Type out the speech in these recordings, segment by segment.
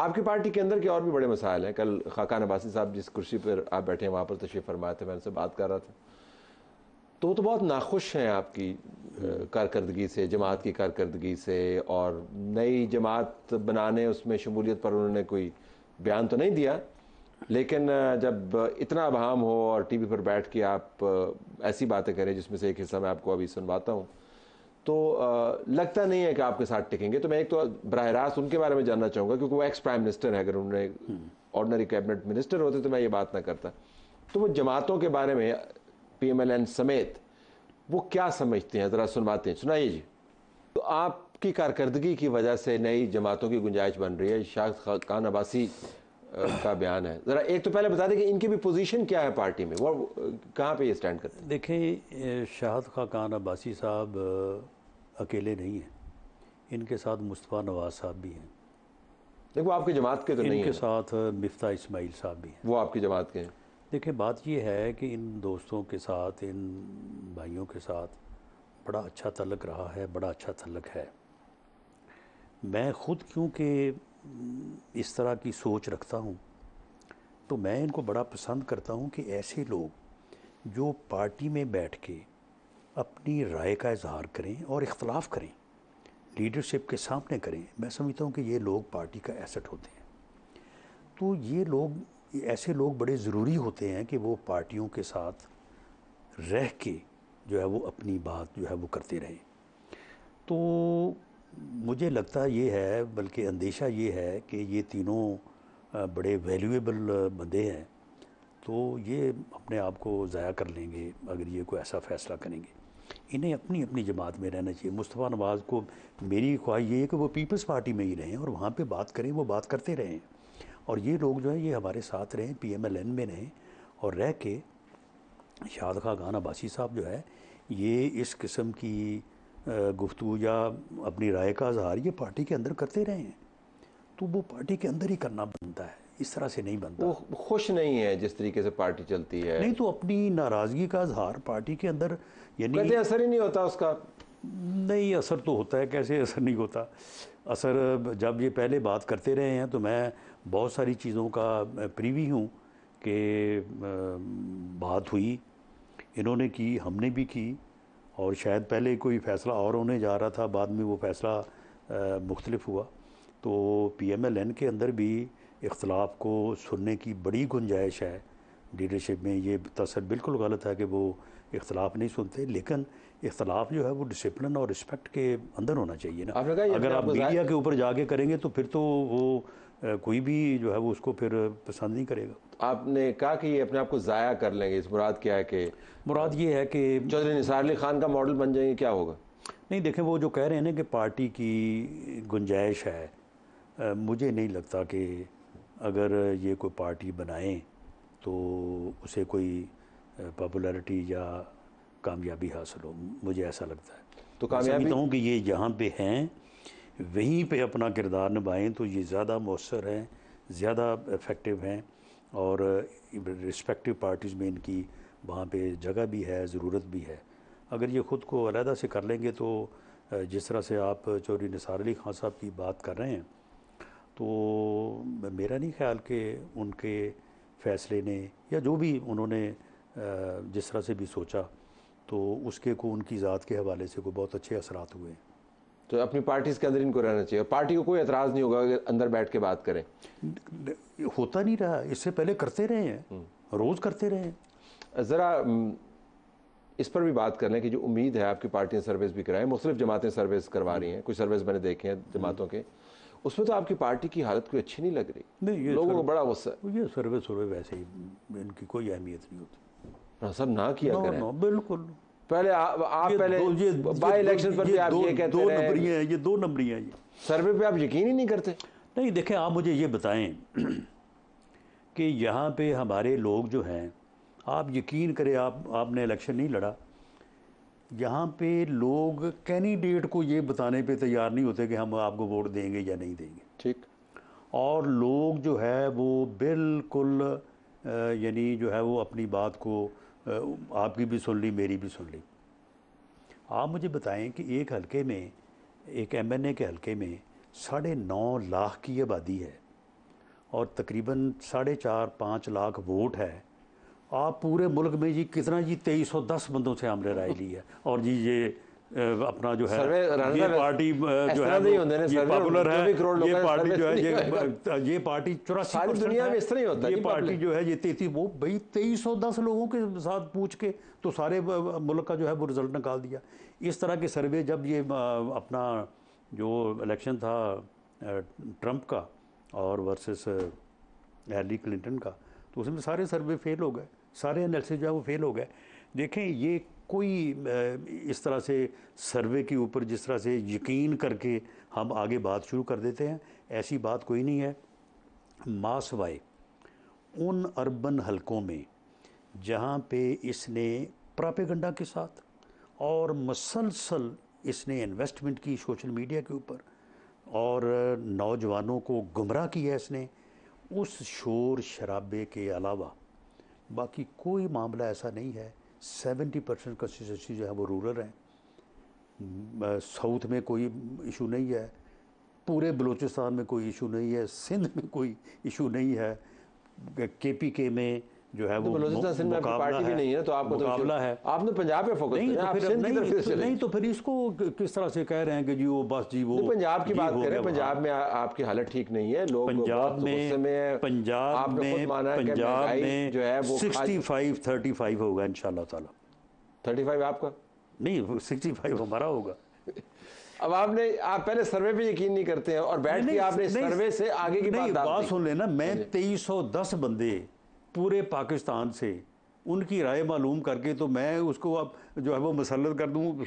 आपकी पार्टी के अंदर के और भी बड़े मसाइल हैं कल खाकान अब्बासी साहब जिस कुर्सी पर आप बैठे हैं वहाँ पर तशरीफ़ फरमाए थे मैं उनसे बात कर रहा था तो वो तो बहुत नाखुश हैं आपकी कारकर्दगी से जमात की कारकर्दगी से और नई जमात बनाने उसमें शमूलियत पर उन्होंने कोई बयान तो नहीं दिया लेकिन जब इतना अभाम हो और टी वी पर बैठ के आप ऐसी बातें करें जिसमें से एक हिस्सा मैं आपको अभी सुनवाता हूँ तो आ, लगता नहीं है कि आपके साथ टिकेंगे तो मैं एक तो बरह रास्त उनके बारे में जानना चाहूँगा क्योंकि वो एक्स प्राइम मिनिस्टर है अगर उन्होंने ऑर्डनरी कैबिनेट मिनिस्टर होते तो मैं ये बात ना करता तो वो जमातों के बारे में पी समेत वो क्या समझते हैं ज़रा सुनवाते हैं सुनाइए जी तो आपकी कारकर्दगी की वजह से नई जमातों की गुंजाइश बन रही है शाह खान अबासी का बयान है ज़रा एक तो पहले बता दें कि इनकी भी पोजीशन क्या है पार्टी में वो कहाँ पे ये स्टैंड करते हैं देखें शाहद खाकान अब्बासी साहब अकेले नहीं हैं इनके साथ मुस्तफ़ा नवाज साहब भी हैं देखो आपकी जमात के तो इनके नहीं इनके साथ मिफ्ता इस्माइल साहब भी हैं वो आपकी जमात के हैं देखिए बात यह है कि इन दोस्तों के साथ इन भाइयों के साथ बड़ा अच्छा तलक रहा है बड़ा अच्छा तलक है मैं ख़ुद क्योंकि इस तरह की सोच रखता हूँ तो मैं इनको बड़ा पसंद करता हूँ कि ऐसे लोग जो पार्टी में बैठ के अपनी राय का इजहार करें और इख्तलाफ करें लीडरशिप के सामने करें मैं समझता हूँ कि ये लोग पार्टी का एसेट होते हैं तो ये लोग ऐसे लोग बड़े ज़रूरी होते हैं कि वो पार्टियों के साथ रह के जो है वो अपनी बात जो है वो करते रहें तो मुझे लगता ये है बल्कि अंदेशा ये है कि ये तीनों बड़े वैल्यूएबल बंदे हैं तो ये अपने आप को ज़ाया कर लेंगे अगर ये कोई ऐसा फ़ैसला करेंगे इन्हें अपनी अपनी जमात में रहना चाहिए मुस्तफ़ा नवाज़ को मेरी ख्वाहिश ये है कि वो पीपल्स पार्टी में ही रहें और वहाँ पर बात करें वो बात करते रहें और ये लोग जो है ये हमारे साथ रहें पी एम एल एन में रहें और रह के शाद खा खान अब्बासी साहब जो है ये इस किस्म की गुफ्तु या अपनी राय का इजहार ये पार्टी के अंदर करते रहें तो वो पार्टी के अंदर ही करना बनता है इस तरह से नहीं बनता वो खुश नहीं है जिस तरीके से पार्टी चलती है नहीं तो अपनी नाराज़गी का इजहार पार्टी के अंदर यानी असर ही नहीं होता उसका नहीं असर तो होता है कैसे असर नहीं होता असर जब ये पहले बात करते रहे हैं तो मैं बहुत सारी चीज़ों का प्रीवी हूँ कि बात हुई इन्होंने की हमने भी की और शायद पहले कोई फ़ैसला और होने जा रहा था बाद में वो फ़ैसला मुख्तलफ हुआ तो पी एम एल एन के अंदर भी इख्तलाफ को सुनने की बड़ी गुंजाइश है लीडरशिप में ये तसर बिल्कुल गलत है कि वो इख्तलाफ नहीं सुनते लेकिन इख्तलाफ जो है वो डिसिप्लिन और रिस्पेक्ट के अंदर होना चाहिए ना अगर आप मीडिया के ऊपर जाके करेंगे तो फिर तो वो कोई भी जो है वो उसको फिर पसंद नहीं करेगा आपने कहा कि ये अपने आप को ज़ाया कर लेंगे इस मुराद क्या है कि मुराद ये है कि चौधरी निसार अली खान का मॉडल बन जाएंगे क्या होगा नहीं देखें वो जो कह रहे हैं ना कि पार्टी की गुंजाइश है मुझे नहीं लगता कि अगर ये कोई पार्टी बनाएं तो उसे कोई पॉपुलैरिटी या कामयाबी हासिल हो मुझे ऐसा लगता है तो कामयाबी हूँ कि ये जहाँ पे हैं वहीं पे अपना किरदार निभाएं तो ये ज़्यादा मौसर हैं ज़्यादा इफ़ेक्टिव हैं और रिस्पेक्टिव पार्टीज़ में इनकी वहाँ पे जगह भी है ज़रूरत भी है अगर ये ख़ुद को अलहदा से कर लेंगे तो जिस तरह से आप चौधरी निसार अली खान साहब की बात कर रहे हैं तो मेरा नहीं ख्याल कि उनके फैसले ने या जो भी उन्होंने जिस तरह से भी सोचा तो उसके को उनकी ज़ात के हवाले से को बहुत अच्छे असरात हुए हैं तो अपनी पार्टीज के अंदर इनको रहना चाहिए पार्टी को कोई एतराज़ नहीं होगा अगर अंदर बैठ के बात करें होता नहीं रहा इससे पहले करते रहे हैं हम्म। रोज़ करते रहे हैं ज़रा इस पर भी बात कर लें कि जो उम्मीद है आपकी पार्टियाँ सर्विस भी कराएं मुख्तलिफ जमातें सर्विस करवा रही हैं हम्म। कुछ सर्विस मैंने देखे हैं हम्म। जमातों के उसमें तो आपकी पार्टी की हालत कोई अच्छी नहीं लग रही नहीं ये लोगों को बड़ा गुस्सा है ये सर्वे सर्वे वैसे ही इनकी कोई अहमियत नहीं होती हाँ, सब ना किया नो, करें नो, बिल्कुल पहले आ, आप पहले ये इलेक्शन पर भी आप ये कहते दो नंबरी हैं ये दो नंबरी हैं ये सर्वे पे आप यकीन ही नहीं करते नहीं देखें आप मुझे ये बताएं कि यहाँ पे हमारे लोग जो हैं आप यकीन करें आप आपने इलेक्शन नहीं लड़ा यहाँ पे लोग कैंडिडेट को ये बताने पे तैयार नहीं होते कि हम आपको वोट देंगे या नहीं देंगे ठीक और लोग जो है वो बिल्कुल यानी जो है वो अपनी बात को आपकी भी सुन ली मेरी भी सुन ली आप मुझे बताएं कि एक हलके में एक एमएनए के हलके में साढ़े नौ लाख की आबादी है और तकरीबन साढ़े चार पाँच लाख वोट है आप पूरे मुल्क में जी कितना जी तेईस सौ दस बंदों से हमने राय ली है और जी ये अपना जो है ये पार्टी जो है ये पॉपुलर है ये पार्टी जो है ये ये पार्टी चौरासी दुनिया में इस तरह होता है ये पार्टी जो है ये तेती वो भाई तेईस सौ दस लोगों के साथ पूछ के तो सारे मुल्क का जो है वो रिजल्ट निकाल दिया इस तरह के सर्वे जब ये अपना जो इलेक्शन था ट्रंप का और वर्सेस हिलरी क्लिंटन का तो उसमें सारे सर्वे फेल हो गए सारे एनालिसिस जो है वो फेल हो गए देखें ये कोई इस तरह से सर्वे के ऊपर जिस तरह से यकीन करके हम आगे बात शुरू कर देते हैं ऐसी बात कोई नहीं है वाय उन अर्बन हलकों में जहाँ पे इसने प्रापेगंडा के साथ और मसलसल इसने इन्वेस्टमेंट की सोशल मीडिया के ऊपर और नौजवानों को गुमराह किया इसने उस शोर शराबे के अलावा बाकी कोई मामला ऐसा नहीं है सेवेंटी परसेंट कंस्टिट्यूंसी जो है वो रूरल हैं साउथ में कोई इशू नहीं है पूरे बलूचिस्तान में कोई इशू नहीं है सिंध में कोई इशू नहीं है के पी के में जो है तो वो पार्टी भी नहीं है तो आपको तो मुकाबला है आपने पंजाब पे फोकस नहीं, तो आप सिंध की तरफ नहीं तो फिर इसको किस तरह से कह रहे हैं कि जी वो बस जी वो पंजाब की बात करें पंजाब में आपकी हालत ठीक नहीं है लोग पंजाब में पंजाब में पंजाब में जो है वो सिक्सटी फाइव थर्टी फाइव होगा इन शाह थर्टी फाइव आपका नहीं सिक्सटी फाइव हमारा होगा अब आपने आप पहले सर्वे पे यकीन नहीं करते हैं और बैठ के आपने सर्वे से आगे की बात सुन लेना मैं 2310 हाँ बंदे पूरे पाकिस्तान से उनकी राय मालूम करके तो मैं उसको अब जो है वो मुसलत कर दूँ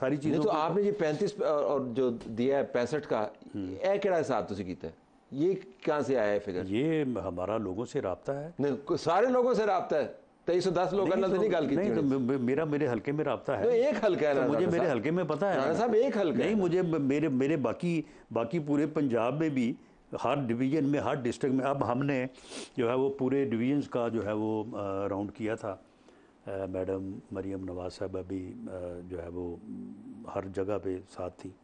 सारी चीज़ें तो आपने जो पैंतीस और जो दिया है पैंसठ का हम्म। यह कड़ा हिसाब तुम किया ये कहाँ से आया है फिगर ये हमारा लोगों से रबता है नहीं सारे लोगों से रबता है तेईस सौ दस लोग तो, तो नहीं की नहीं तो मेरा मेरे हल्के में रबता है तो एक हलका है तो मुझे मेरे हल्के में पता है साहब एक हल्का नहीं मुझे मेरे मेरे बाकी बाकी पूरे पंजाब में भी हर डिवीज़न में हर डिस्ट्रिक्ट में अब हमने जो है वो पूरे डिवीज़न्स का जो है वो राउंड किया था मैडम मरियम नवाज साहब अभी जो है वो हर जगह पे साथ थी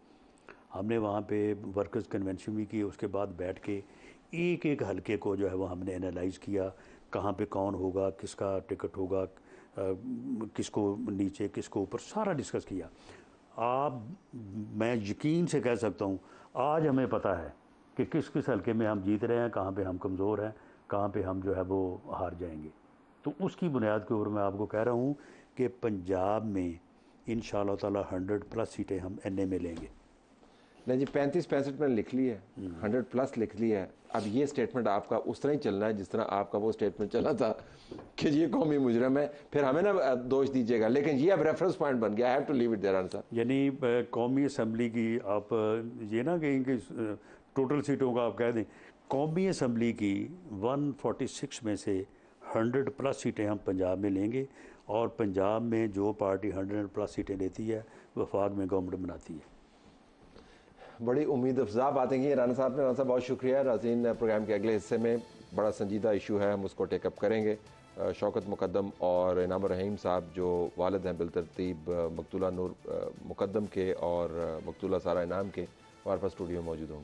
हमने वहाँ पे वर्कर्स कन्वेंशन भी किए उसके बाद बैठ के एक एक हलके को जो है वो हमने एनालाइज किया कहाँ पे कौन होगा किसका टिकट होगा किसको नीचे किसको ऊपर सारा डिस्कस किया आप मैं यकीन से कह सकता हूँ आज हमें पता है कि किस किस हल्के में हम जीत रहे हैं कहाँ पे हम कमज़ोर हैं कहाँ पे हम जो है वो हार जाएंगे तो उसकी बुनियाद के ऊपर मैं आपको कह रहा हूँ कि पंजाब में इन ताला हंड्रेड प्लस सीटें हम एन में लेंगे नहीं जी पैंतीस पैंसठ मैंने लिख ली है हम्म। हंड्रेड प्लस लिख ली है अब ये स्टेटमेंट आपका उस तरह ही चलना है जिस तरह आपका वो स्टेटमेंट चला था कि ये कौमी मुजरम है फिर हमें ना दोष दीजिएगा लेकिन ये अब रेफरेंस पॉइंट बन गया have to leave it there answer यानी कौमी असम्बली की आप ये ना कहें कि टोटल सीटों का आप कह दें कौमी असम्बली की 146 में से 100 प्लस सीटें हम पंजाब में लेंगे और पंजाब में जो पार्टी 100 प्लस सीटें लेती है वफाक में गवर्नमेंट बनाती है बड़ी उम्मीद अफजा बातें की राना साहब ने राना साहब बहुत शुक्रिया राजीन प्रोग्राम के अगले हिस्से में बड़ा संजीदा इशू है हम उसको टेकअप करेंगे शौकत मुकदम और इनाम रहीम साहब जो वालद हैं बिलतरतीब मकतूला नूर मुकदम के और मकतूला सारा इनाम के हमारे पास स्टूडियो में मौजूद होंगे